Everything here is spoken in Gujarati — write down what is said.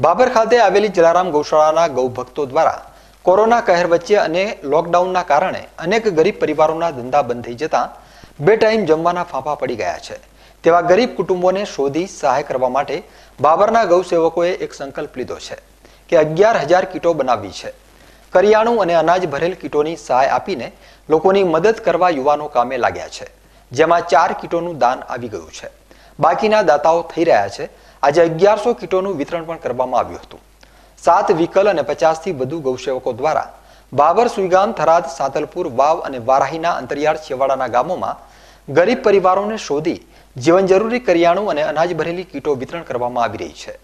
બાબર ખાતે આવેલી જલારામ ગૌશાળાના ગૌભક્તો દ્વારા કોરોના કહેર વચ્ચે અને લોકડાઉનના કારણે અનેક ગરીબ પરિવારોના ધંધા બંધ થઈ જતા બે ટાઈમ જમવાના ફાંફા પડી ગયા છે તેવા ગરીબ કુટુંબોને શોધી સહાય કરવા માટે બાબરના ગૌસેવકોએ એક સંકલ્પ લીધો છે કે અગિયાર હજાર કીટો બનાવી છે કરિયાણું અને અનાજ ભરેલ કીટોની સહાય આપીને લોકોની મદદ કરવા યુવાનો કામે લાગ્યા છે જેમાં ચાર કીટોનું દાન આવી ગયું છે બાકીના દાતાઓ થઈ રહ્યા છે આજે અગિયારસો કીટોનું વિતરણ પણ કરવામાં આવ્યું હતું સાત વિકલ અને પચાસથી વધુ ગૌસેવકો દ્વારા બાબર સુઈગામ થરાદ સાતલપુર વાવ અને વારાહીના અંતરિયાળ છેવાડાના ગામોમાં ગરીબ પરિવારોને શોધી જીવન જરૂરી કરિયાણું અને અનાજ ભરેલી કીટો વિતરણ કરવામાં આવી રહી છે